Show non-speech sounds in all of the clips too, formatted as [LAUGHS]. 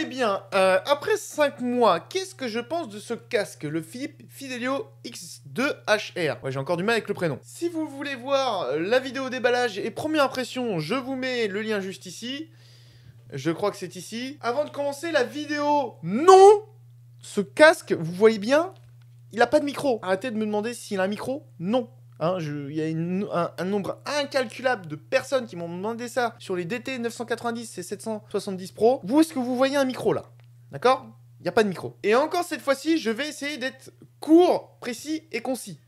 eh bien, euh, après 5 mois, qu'est-ce que je pense de ce casque, le Philippe Fidelio X2HR Ouais, j'ai encore du mal avec le prénom. Si vous voulez voir la vidéo déballage et première impression, je vous mets le lien juste ici. Je crois que c'est ici. Avant de commencer la vidéo, non Ce casque, vous voyez bien, il n'a pas de micro. Arrêtez de me demander s'il a un micro. Non, Hein, il y a un, un, nombre incalculable de personnes qui m'ont demandé ça sur les DT 990 et 770 Pro. Vous, est-ce que vous voyez un micro là D'accord Il n'y a pas de micro. Et encore cette fois-ci, je vais essayer d'être court, précis et concis.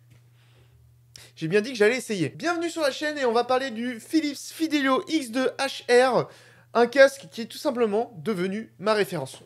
J'ai bien dit que j'allais essayer. Bienvenue sur la chaîne et on va parler du Philips Fidelio X2 HR, un casque qui est tout simplement devenu ma référence.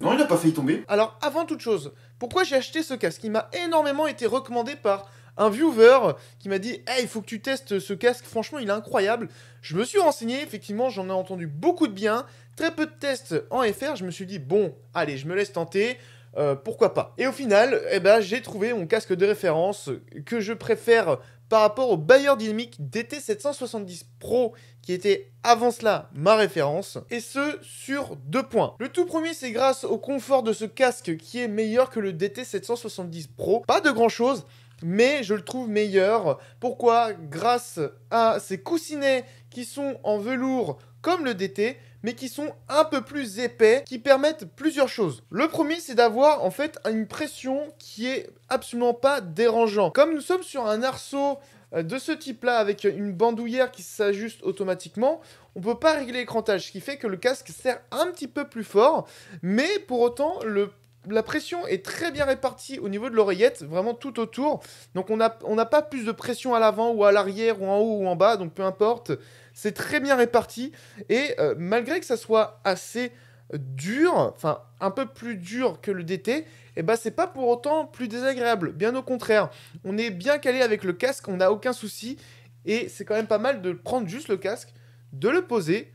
Non, il n'a pas failli tomber. Alors, avant toute chose, pourquoi j'ai acheté ce casque Il m'a énormément été recommandé par un viewer qui m'a dit Hey, il faut que tu testes ce casque, franchement, il est incroyable. Je me suis renseigné, effectivement, j'en ai entendu beaucoup de bien, très peu de tests en FR. Je me suis dit Bon, allez, je me laisse tenter. Euh, pourquoi pas Et au final, eh ben, j'ai trouvé mon casque de référence que je préfère par rapport au Bayer Dynamic DT770 Pro qui était avant cela ma référence, et ce sur deux points. Le tout premier, c'est grâce au confort de ce casque qui est meilleur que le DT770 Pro. Pas de grand chose, mais je le trouve meilleur. Pourquoi Grâce à ces coussinets qui sont en velours comme le DT, mais qui sont un peu plus épais, qui permettent plusieurs choses. Le premier, c'est d'avoir en fait une pression qui est absolument pas dérangeante. Comme nous sommes sur un arceau euh, de ce type-là avec une bandoulière qui s'ajuste automatiquement, on ne peut pas régler l'écrantage, ce qui fait que le casque sert un petit peu plus fort, mais pour autant le la pression est très bien répartie au niveau de l'oreillette, vraiment tout autour. Donc on n'a on pas plus de pression à l'avant ou à l'arrière ou en haut ou en bas, donc peu importe. C'est très bien réparti. Et euh, malgré que ça soit assez dur, enfin un peu plus dur que le DT, et eh ben c'est pas pour autant plus désagréable. Bien au contraire, on est bien calé avec le casque, on n'a aucun souci. Et c'est quand même pas mal de prendre juste le casque, de le poser,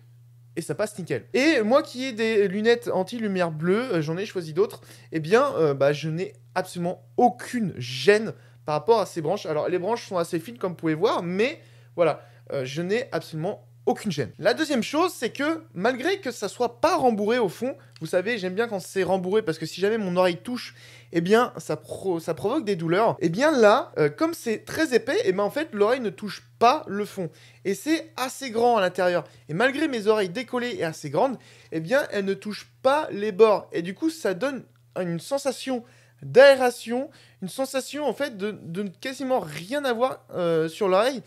et ça passe nickel. Et moi qui ai des lunettes anti-lumière bleue, euh, j'en ai choisi d'autres, Et eh bien, euh, bah, je n'ai absolument aucune gêne par rapport à ces branches. Alors, les branches sont assez fines, comme vous pouvez voir, mais voilà, euh, je n'ai absolument aucune gêne. La deuxième chose, c'est que malgré que ça soit pas rembourré au fond, vous savez, j'aime bien quand c'est rembourré parce que si jamais mon oreille touche, eh bien ça, provoque des douleurs. Eh bien là, euh, comme c'est très épais, et eh ben en fait l'oreille ne touche pas le fond et c'est assez grand à l'intérieur. Et malgré mes oreilles décollées et assez grandes, eh bien elles ne touchent pas les bords et du coup ça donne une sensation d'aération, une sensation en fait de, quasiment rien avoir euh, sur l'oreille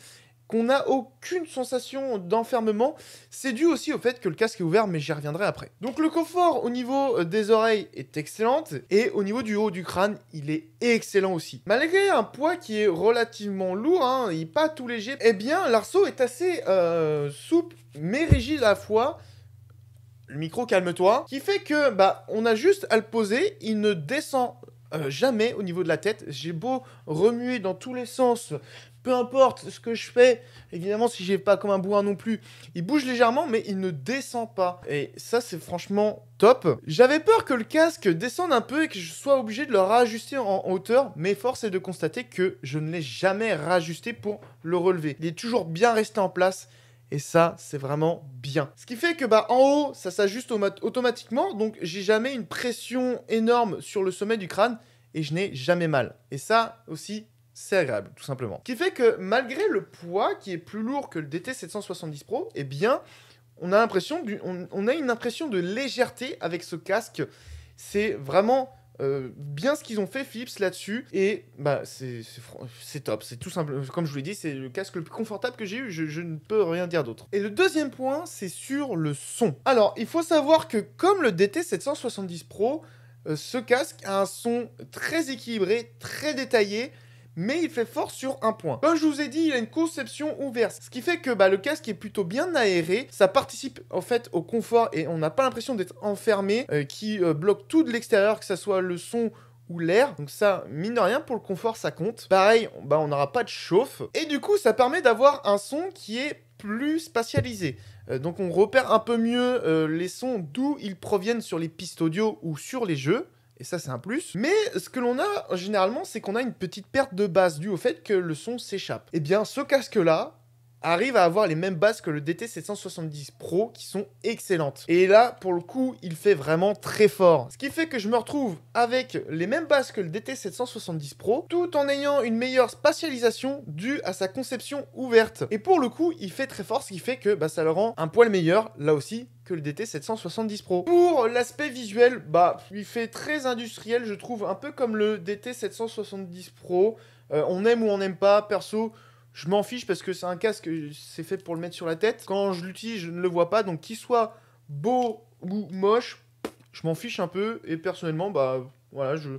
qu'on n'a aucune sensation d'enfermement. C'est dû aussi au fait que le casque est ouvert, mais j'y reviendrai après. Donc le confort au niveau euh, des oreilles est excellent, et au niveau du haut du crâne, il est excellent aussi. Malgré un poids qui est relativement lourd, hein, il n'est pas tout léger, eh bien l'arceau est assez euh, souple mais rigide à la fois le micro calme-toi, qui fait que bah on a juste à le poser, il ne descend euh, jamais au niveau de la tête. J'ai beau remuer dans tous les sens peu importe ce que je fais, évidemment, si j'ai pas comme un bourrin non plus, il bouge légèrement, mais il ne descend pas. Et ça, c'est franchement top. J'avais peur que le casque descende un peu et que je sois obligé de le rajuster en hauteur, mais force est de constater que je ne l'ai jamais rajusté pour le relever. Il est toujours bien resté en place. Et ça, c'est vraiment bien. Ce qui fait que bah, en haut, ça s'ajuste automatiquement, donc j'ai jamais une pression énorme sur le sommet du crâne et je n'ai jamais mal. Et ça aussi, c'est agréable, tout simplement. Ce qui fait que malgré le poids qui est plus lourd que le DT770 Pro, eh bien, on a, l'impression a une impression de légèreté avec ce casque. C'est vraiment euh, bien ce qu'ils ont fait Philips là-dessus et bah c'est, top c'est tout simple comme je vous l'ai dit c'est le casque le plus confortable que j'ai eu je, ne peux rien dire d'autre et le deuxième point c'est sur le son alors il faut savoir que comme le DT 770 Pro euh, ce casque a un son très équilibré très détaillé mais il fait fort sur un point. Comme je vous ai dit, il a une conception ouverte, ce qui fait que bah, le casque est plutôt bien aéré, ça participe en fait au confort et on n'a pas l'impression d'être enfermé, euh, qui euh, bloque tout de l'extérieur, que ce soit le son ou l'air. Donc ça, mine de rien, pour le confort, ça compte. Pareil, bah, on n'aura pas de chauffe. Et du coup, ça permet d'avoir un son qui est plus spatialisé. Euh, donc on repère un peu mieux les sons d'où ils proviennent sur les pistes audio ou sur les jeux. Et ça, c'est un plus. Mais ce que l'on a généralement, c'est qu'on a une petite perte de base due au fait que le son s'échappe. et eh bien, ce casque-là, arrive à avoir les mêmes bases que le DT770 Pro qui sont excellentes. Et là, pour le coup, il fait vraiment très fort. Ce qui fait que je me retrouve avec les mêmes bases que le DT770 Pro tout en ayant une meilleure spatialisation due à sa conception ouverte. Et pour le coup, il fait très fort, ce qui fait que bah, ça le rend un poil meilleur, là aussi, que le DT770 Pro. Pour l'aspect visuel, bah, il fait très industriel, je trouve, un peu comme le DT770 Pro. Euh, on aime ou on n'aime pas, perso, je m'en fiche parce que c'est un casque, euh, c'est fait pour le mettre sur la tête. Quand je l'utilise, je ne le vois pas. Donc qu'il soit beau ou moche, je m'en fiche un peu. Et personnellement, bah voilà, je,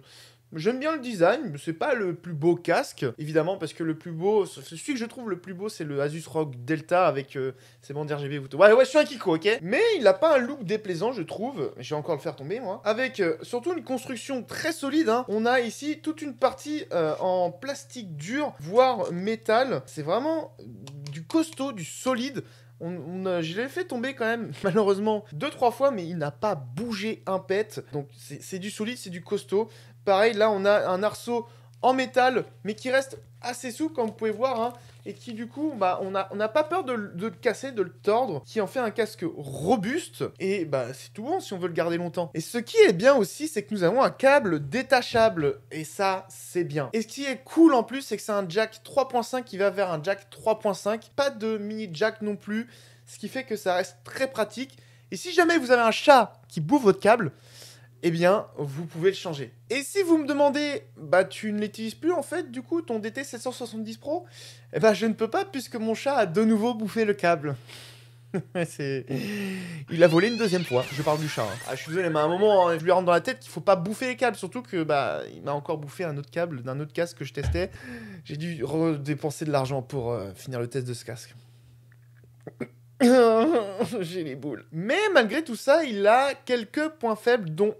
J'aime bien le design, mais c'est pas le plus beau casque, évidemment, parce que le plus beau, celui que je trouve le plus beau, c'est le Asus ROG Delta avec ses euh, bandes RGB. Vous ouais, ouais, je suis un Kiko, ok Mais il n'a pas un look déplaisant, je trouve. Je vais encore le faire tomber, moi. Avec euh, surtout une construction très solide. Hein. On a ici toute une partie euh, en plastique dur, voire métal. C'est vraiment du costaud, du solide. On, je l'ai fait tomber quand même, [LAUGHS] malheureusement, deux, trois fois, mais il n'a pas bougé un pet. Donc c'est du solide, c'est du costaud. Pareil, là, on a un arceau en métal, mais qui reste assez souple, comme vous pouvez voir, hein, et qui, du coup, bah, on n'a pas peur de, le casser, de le tordre, qui en fait un casque robuste, et bah, c'est tout bon si on veut le garder longtemps. Et ce qui est bien aussi, c'est que nous avons un câble détachable, et ça, c'est bien. Et ce qui est cool en plus, c'est que c'est un jack 3.5 qui va vers un jack 3.5, pas de mini jack non plus, ce qui fait que ça reste très pratique. Et si jamais vous avez un chat qui bouffe votre câble, eh bien, vous pouvez le changer. Et si vous me demandez, bah tu ne l'utilises plus en fait, du coup, ton DT770 Pro Eh bah je ne peux pas puisque mon chat a de nouveau bouffé le câble. [LAUGHS] c'est... Il a volé une deuxième fois. Je parle du chat. Hein. Ah, je suis désolé, mais à un moment, hein, je lui rentre dans la tête qu'il faut pas bouffer les câbles. Surtout que bah, il m'a encore bouffé un autre câble d'un autre casque que je testais. J'ai dû redépenser de l'argent pour euh, finir le test de ce casque. [COUGHS] J'ai les boules. Mais malgré tout ça, il a quelques points faibles, dont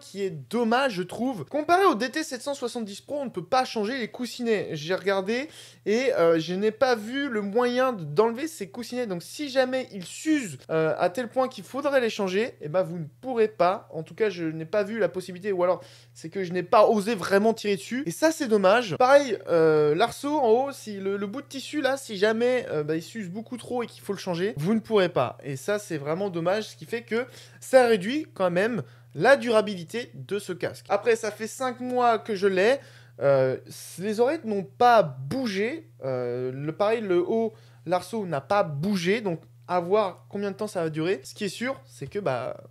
qui est dommage, je trouve. Comparé au DT770 Pro, on ne peut pas changer les coussinets. J'ai regardé et euh, je n'ai pas vu le moyen d'enlever ces coussinets. Donc si jamais ils s'usent euh, à tel point qu'il faudrait les changer, et eh ben vous ne pourrez pas. En tout cas, je n'ai pas vu la possibilité ou alors c'est que je n'ai pas osé vraiment tirer dessus. Et ça, c'est dommage. Pareil, euh, l'arceau en haut, si le, bout de tissu là, si jamais bah, il s'use beaucoup trop et qu'il faut le changer, vous ne pourrez pas. Et ça, c'est vraiment dommage, ce qui fait que ça réduit quand même la durabilité de ce casque. Après, ça fait 5 mois que je l'ai. Euh, les oreilles n'ont pas bougé. Euh, le pareil, le haut, l'arceau n'a pas bougé. Donc, à voir combien de temps ça va durer. Ce qui est sûr, c'est que bah.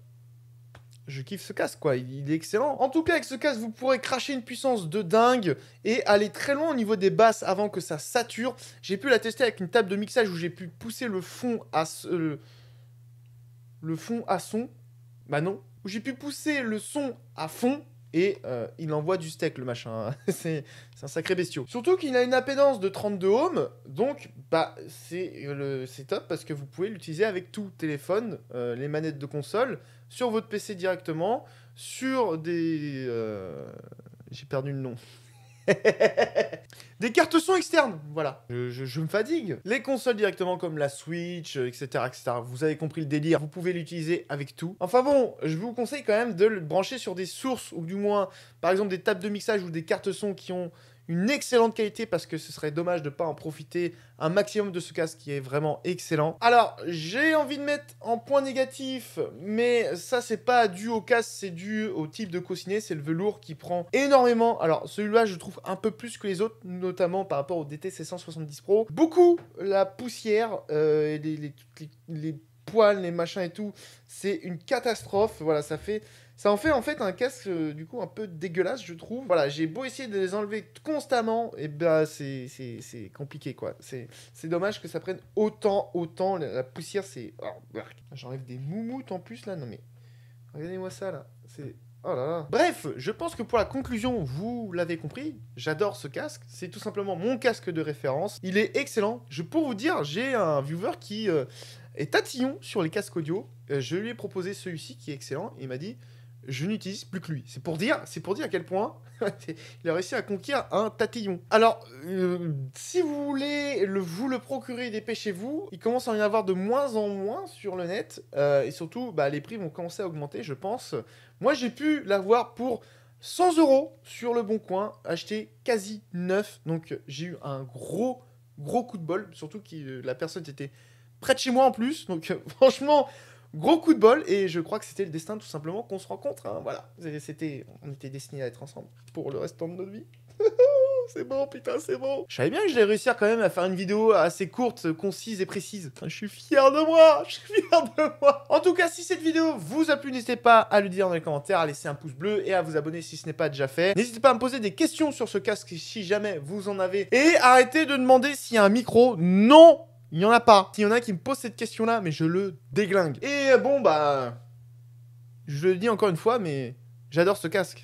Je kiffe ce casque, quoi. Il, est excellent. En tout cas, avec ce casque, vous pourrez cracher une puissance de dingue et aller très loin au niveau des basses avant que ça sature. J'ai pu la tester avec une table de mixage où j'ai pu pousser le fond à. Ce, le fond à son. Bah non, où j'ai pu pousser le son à fond et euh, il envoie du steak le machin. Hein. [LAUGHS] c'est un sacré bestiau. Surtout qu'il a une impédance de 32 ohms, donc bah c'est top parce que vous pouvez l'utiliser avec tout téléphone, euh, les manettes de console, sur votre PC directement, sur des euh, j'ai perdu le nom. [LAUGHS] Des cartes son externes, voilà. Je, me fatigue. Les consoles directement comme la Switch, etc., euh, etc. Vous avez compris le délire. Vous pouvez l'utiliser avec tout. Enfin bon, je vous conseille quand même de le brancher sur des sources ou du moins, par exemple, des tables de mixage ou des cartes son qui ont une excellente qualité parce que ce serait dommage de ne pas en profiter un maximum de ce casque qui est vraiment excellent. Alors, j'ai envie de mettre en point négatif, mais ça c'est pas dû au casque, c'est dû au type de coussinet, c'est le velours qui prend énormément. Alors, celui-là je trouve un peu plus que les autres, notamment par rapport au dt 170 Pro. Beaucoup la poussière, euh, et les, les poils, les machins et tout, c'est une catastrophe. Voilà, ça fait ça en fait en fait un casque euh, du coup un peu dégueulasse, je trouve. Voilà, j'ai beau essayer de les enlever constamment, et eh ben c'est compliqué quoi. C'est dommage que ça prenne autant, autant. La, poussière, c'est. Oh, J'enlève des moumoutes en plus là, non mais. Regardez-moi ça là. C'est. Oh là là. Bref, je pense que pour la conclusion, vous l'avez compris, j'adore ce casque. C'est tout simplement mon casque de référence. Il est excellent. Je pour vous dire, j'ai un viewer qui euh, est tatillon sur les casques audio. Euh, je lui ai proposé celui-ci qui est excellent. Il m'a dit je n'utilise plus que lui. C'est pour dire, c'est pour dire à quel point [LAUGHS] il a réussi à conquérir un tatillon. Alors, euh, si vous voulez le, vous le procurer, dépêchez-vous. Il commence à y avoir de moins en moins sur le net. Euh, et surtout, bah, les prix vont commencer à augmenter, je pense. Moi, j'ai pu l'avoir pour 100 euros sur le bon coin, acheté quasi neuf. Donc, j'ai eu un gros, gros coup de bol. Surtout que la personne était près de chez moi en plus. Donc, [LAUGHS] franchement gros coup de bol et je crois que c'était le destin tout simplement qu'on se rencontre. Hein, voilà, c'était, on était destinés à être ensemble pour le restant de notre vie. [LAUGHS] c'est bon, putain, c'est bon. Je savais bien que j'allais réussir quand même à faire une vidéo assez courte, concise et précise. je suis fier de moi, je suis fier de moi. En tout cas, si cette vidéo vous a plu, n'hésitez pas à le dire dans les commentaires, à laisser un pouce bleu et à vous abonner si ce n'est pas déjà fait. N'hésitez pas à me poser des questions sur ce casque si jamais vous en avez. Et arrêtez de demander s'il y a un micro. Non il n'y en a pas. S'il y en a qui me posent cette question-là, mais je le déglingue. Et bon, bah. Je le dis encore une fois, mais j'adore ce casque.